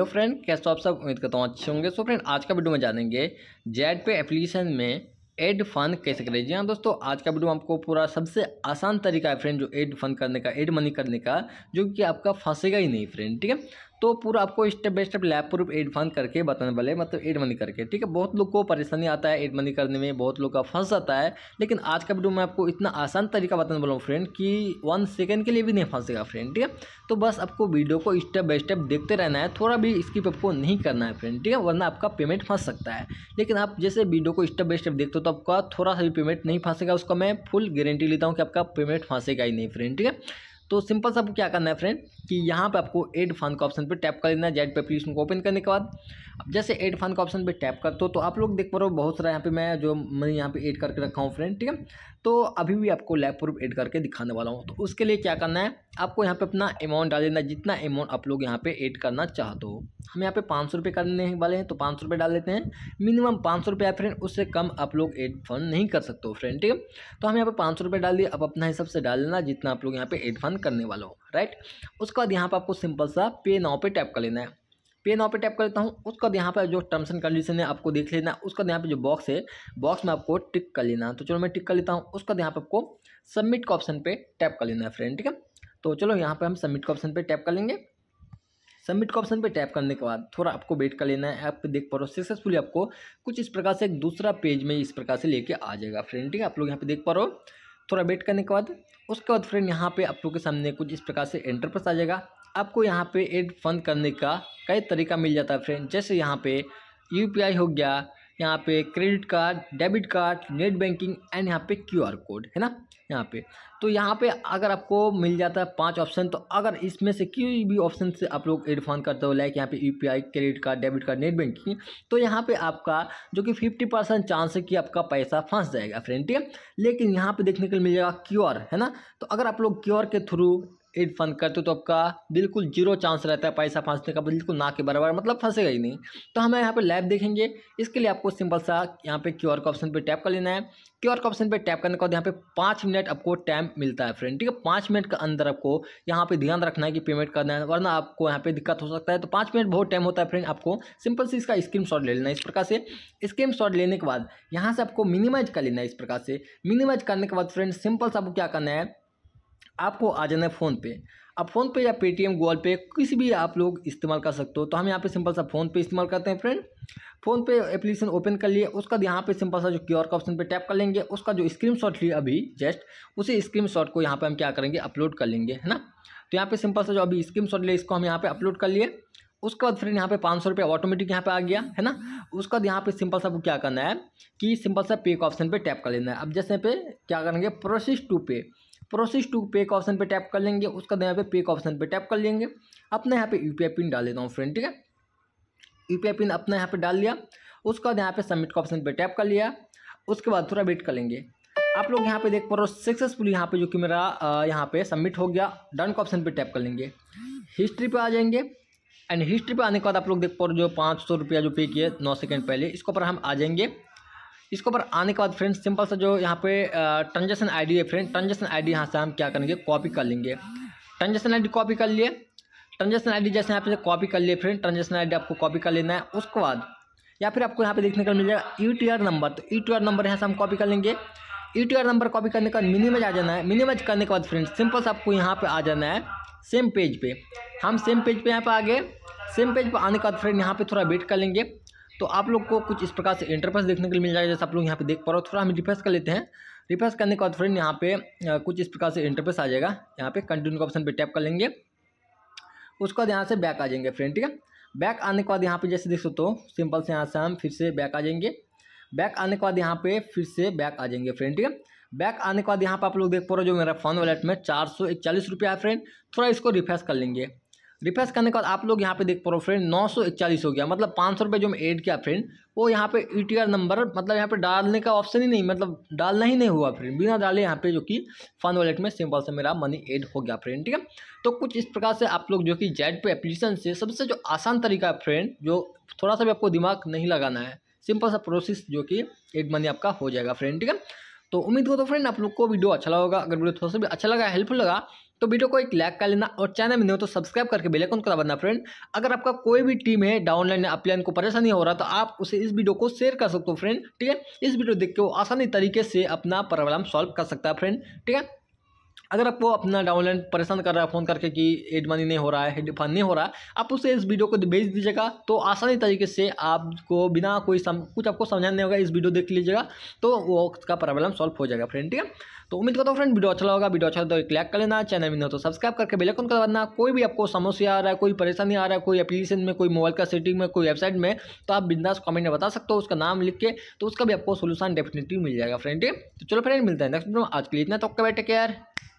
hello friend कैसे आप सब उम्मीद करता हूँ अच्छे होंगे सो फ्रेंड आज का वीडियो में जानेंगे जेड पे एप्लीकेशन में एड फंड कैसे करें जी हाँ दोस्तों आज का वीडियो आपको पूरा सबसे आसान तरीका है फ्रेंड जो एड फंड करने का एड मनी करने का जो कि आपका फंसेगा ही नहीं फ्रेंड ठीक है तो पूरा आपको step by step lab proof एड एडवान करके बताने वाले मतलब एड मनी करके ठीक है बहुत लोग को परेशानी आता है एड मनी करने में बहुत लोग का फंस जाता है लेकिन आज का वीडियो में आपको इतना आसान तरीका बताने वाला हूँ फ्रेंड कि वन सेकेंड के लिए भी नहीं फंसेगा फ्रेंड ठीक है तो बस आपको वीडियो को स्टेप बाय स्टेप देखते रहना है थोड़ा भी स्किप आपको नहीं करना है फ्रेंड ठीक है वरना आपका पेमेंट फंस सकता है लेकिन आप जैसे वीडियो को स्टेप बाय स्टेप देखते हो तो आपका थोड़ा सा भी पेमेंट नहीं फंसेगा उसका मैं फुल गारंटी लेता हूँ कि आपका पेमेंट फंसेगा ही नहीं फ्रेंड ठीक है तो सिंपल सा आपको क्या करना है फ्रेंड कि यहाँ पे आपको एड फंड का ऑप्शन पे टैप कर लेना है जेड पे एप्लीकेशन को ओपन करने के बाद अब जैसे एड फंड का ऑप्शन पे टैप कर तो, तो आप लोग देख पा रहे हो बहुत सारा यहाँ पे मैं जो मैंने यहाँ पे एड करके रखा हूँ फ्रेंड ठीक है तो अभी भी आपको लैब प्रूफ एड करके दिखाने वाला हूँ तो उसके लिए क्या करना है आपको यहाँ पे अपना अमाउंट डाल देना जितना अमाउंट आप लोग यहाँ पे ऐड करना चाहते हो हम यहाँ पे पाँच सौ रुपये करने वाले हैं तो पाँच सौ रुपये डाल देते हैं मिनिमम पाँच सौ रुपये फ्रेंड उससे कम आप लोग एड फंड नहीं कर सकते हो फ्रेंड ठीक है तो हम यहाँ पे पाँच सौ रुपये डाल दिए अब अपना हिसाब से डाल लेना जितना आप लोग यहाँ पे एड फंड करने वाला हो राइट उसके बाद यहाँ पर आपको सिंपल सा पे नाव पे टैप कर लेना है पे नाउ पे टैप कर लेता हूँ उसका यहाँ पर जो टर्म्स एंड कंडीशन है आपको देख लेना उसका यहाँ पर जो बॉक्स है बॉक्स में आपको टिक कर लेना तो चलो मैं टिक कर लेता हूँ उसका यहाँ पर आपको सबमिट का ऑप्शन पर टैप कर लेना है फ्रेंड ठीक है तो चलो यहाँ पर हम सबमिट का ऑप्शन पर टैप कर लेंगे सबमिट का ऑप्शन पे टैप करने के बाद थोड़ा आपको वेट कर लेना है आप देख पा रहे हो सक्सेसफुली आपको कुछ इस प्रकार से एक दूसरा पेज में इस प्रकार से लेके आ जाएगा फ्रेंड ठीक है आप लोग यहाँ पे देख पा रहे हो थोड़ा वेट करने के बाद उसके बाद फ्रेंड यहाँ पे आप लोग के सामने कुछ इस प्रकार से एंटरप्रेस आ जाएगा आपको यहाँ पे एड फंड करने का कई तरीका मिल जाता है फ्रेंड जैसे यहाँ पे यू हो गया यहाँ पे credit card debit card net banking and यहाँ पे क्यू आर कोड है ना यहाँ पे तो यहाँ पे अगर आपको मिल जाता है पांच ऑप्शन तो अगर इसमें से किसी भी ऑप्शन से आप लोग एड फंड करते हो लाइक यहाँ पे UPI credit card debit card net banking तो यहाँ पे आपका जो कि फिफ्टी परसेंट चांस है कि आपका पैसा फंस जाएगा फ्रेंड ठीक है लेकिन यहाँ पे देखने के लिए मिल जाएगा क्यू है ना तो अगर आप लोग क्यू के थ्रू एड फंड करते हो तो आपका बिल्कुल जीरो चांस रहता है पैसा फंसने का बिल्कुल ना के बराबर मतलब फंसेगा ही नहीं तो हमें यहाँ पे लाइव देखेंगे इसके लिए आपको सिंपल सा यहाँ पे क्यू आर का ऑप्शन पे टैप कर लेना है क्यू आर का ऑप्शन पे टैप करने के बाद यहाँ पे पाँच मिनट आपको टाइम मिलता है फ्रेंड ठीक है पाँच मिनट के अंदर आपको यहाँ पे ध्यान रखना है कि पेमेंट करना है वरना आपको यहाँ पर दिक्कत हो सकता है तो पाँच मिनट बहुत टाइम होता है फ्रेंड आपको सिंपल से इसका स्क्रीन शॉट ले लेना है इस प्रकार से स्क्रीन शॉट लेने के बाद यहाँ से आपको मिनिमाइज कर लेना है इस प्रकार से मिनिमाइज करने के बाद फ्रेंड सिंपल से आपको क्या करना है आपको आ जाना है फ़ोन पे आप फ़ोन पे या पेटीएम गूगल पे किसी भी आप लोग इस्तेमाल कर सकते हो तो हम यहाँ पे सिंपल सा फ़ोन पे इस्तेमाल करते हैं friend PhonePe application open कर लिए उसका यहाँ पे सिंपल सा जो क्यू आर का ऑप्शन पे टैप कर लेंगे उसका जो स्क्रीन शॉट लिया अभी जस्ट उसी स्क्रीन शॉट को यहाँ पर हम क्या करेंगे अपलोड कर लेंगे है ना तो यहाँ पर सिंपल सा जो अभी स्क्रीन शॉट लिया इसको हम यहाँ पर अपलोड कर लिए उसके बाद फ्रेंड यहाँ पे पाँच सौ रुपये ऑटोमेटिक यहाँ पे आ गया है ना उसका बाद यहाँ पे सिंपल सा क्या करना है कि सिंपल सा पे का ऑप्शन पे टैप कर लेना है अब जैसे पे क्या करेंगे process to pay process to pay का ऑप्शन पे टैप कर लेंगे उसका यहाँ पे पे का ऑप्शन पे टैप कर लेंगे अपना यहाँ पे यूपीआई पिन डाल देता हूँ फ्रेंड ठीक है यूपीआई पिन अपना यहाँ पे डाल लिया उसके बाद यहाँ पे सबमिट का ऑप्शन पे टैप कर लिया उसके बाद थोड़ा वेट कर लेंगे आप लोग यहाँ पे देख पा रहे हो सक्सेसफुल यहाँ पे जो कि मेरा यहाँ पे सबमिट हो गया डन का ऑप्शन पर टैप कर लेंगे हिस्ट्री पर आ जाएंगे एंड हिस्ट्री पर आने के बाद आप लोग देख पा रहे हो जो पाँच सौ रुपया जो पे किया नौ सेकेंड पहले इसके ऊपर हम आ जाएंगे इसके ऊपर आने के बाद फ्रेंड सिंपल सा जो यहाँ पे ट्रांजेक्शन आई डी है फ्रेंड ट्रांजेक्शन आई डी यहाँ से हम क्या करेंगे कॉपी कर लेंगे ट्रांजेक्शन आई डी कॉपी कर लिए ट्रांजेक्शन डी जैसे यहाँ पे कॉपी कर लिए फ्रेंड ट्रांजेक्शन डी आपको कॉपी कर लेना है उसके बाद या फिर आपको यहाँ पे देखने को मिल जाएगा यू टी आर नंबर तो यू टी आर नंबर यहाँ से हम कॉपी कर लेंगे U T R number copy करने के बाद मिनिमज आ जाना है मिनिमज करने के बाद फ्रेंड सिंपल से आपको यहाँ पर आ जाना है सेम पेज पर हम सेम पेज पर यहाँ पर आ गए सेम पेज पर आने के बाद फ्रेंड यहाँ पर थोड़ा वेट कर लेंगे तो आप लोग को कुछ इस प्रकार से इंटरफेस देखने के लिए मिल जाएगा जैसे आप लोग यहाँ पे देख पा रहे हो थोड़ा हम रिफ्रेश कर लेते हैं रिफ्रेश करने के बाद फ्रेंड यहाँ पे कुछ इस प्रकार से इंटरफेस आ जाएगा यहाँ पे कंटिन्यू का ऑप्शन पे टैप कर लेंगे उसके बाद यहाँ से बैक आ जाएंगे फ्रेंड ठीक है बैक आने के बाद यहाँ पे जैसे देख सकते हो सिंपल से यहाँ से हम फिर से बैक आ जाएंगे बैक आने के बाद यहाँ पे फिर से बैक आ जाएंगे फ्रेंड ठीक है बैक आने के बाद यहाँ पे आप लोग देख पा रहे हो जो मेरा फोन वॉलेट में चार सौ इकचालीस रुपया है फ्रेंड थोड़ा इसको रिफ्रेश कर लेंगे रिफ्रेश करने के बाद आप लोग यहाँ पे देख पा रहे हो फ्रेंड नौ सौ इकचालीस हो गया मतलब पाँच सौ रुपये जो मैं ऐड किया फ्रेंड वो यहाँ पे ई e नंबर मतलब यहाँ पे डालने का ऑप्शन ही नहीं मतलब डालना ही नहीं हुआ फ्रेंड बिना डाले यहाँ पे जो कि फन वॉलेट में सिंपल से मेरा मनी ऐड हो गया फ्रेंड ठीक है तो कुछ इस प्रकार से आप लोग जो कि जेड पे एप्लीकेशन से सबसे जो आसान तरीका है फ्रेंड जो थोड़ा सा भी आपको दिमाग नहीं लगाना है सिंपल सा प्रोसेस जो कि एड मनी आपका हो जाएगा फ्रेंड ठीक है तो उम्मीद को तो फ्रेंड आप लोग को वीडियो अच्छा लगा होगा अगर वीडियो थोड़ा सा भी अच्छा लगा हेल्पफुल लगा तो वीडियो को एक लाइक कर लेना और चैनल में नहीं हो तो सब्सक्राइब करके बेल आइकन कर दबाना फ्रेंड अगर आपका कोई भी टीम है डाउनलाइन या अपलाइन को परेशानी हो रहा तो आप उसे इस वीडियो को शेयर कर सकते हो फ्रेंड ठीक है इस वीडियो देख के वो आसानी तरीके से अपना प्रॉब्लम सॉल्व कर सकता है फ्रेंड ठीक है अगर आपको अपना डाउनलाइन परेशान कर रहा है फ़ोन करके कि एड मनी नहीं हो रहा है हेडफोन नहीं हो रहा आप उसे इस वीडियो को भेज दीजिएगा तो आसानी तरीके से आपको बिना कोई सम, कुछ आपको समझाने होगा इस वीडियो देख लीजिएगा तो वो उसका प्रॉब्लम सॉल्व हो जाएगा फ्रेंड ठीक है तो उम्मीद करता हूँ फ्रेंड वीडियो अच्छा होगा वीडियो अच्छा तो एक लाइक कर लेना चैनल में हो तो सब्सक्राइब करके बेलकन कर देना कोई भी आपको समस्या आ रहा है कोई परेशानी आ रहा है कोई एप्लीकेशन में कोई मोबाइल का सेटिंग में कोई वेबसाइट में तो आप बिंदास कमेंट में बता सकते हो उसका नाम लिख के तो उसका भी आपको सोल्यूशन डेफिनेटली मिल जाएगा फ्रेंड ठीक है तो चलो फ्रेंड मिलते हैं नेक्स्ट वीडियो आज के लिए इतना तो बाय टेक केयर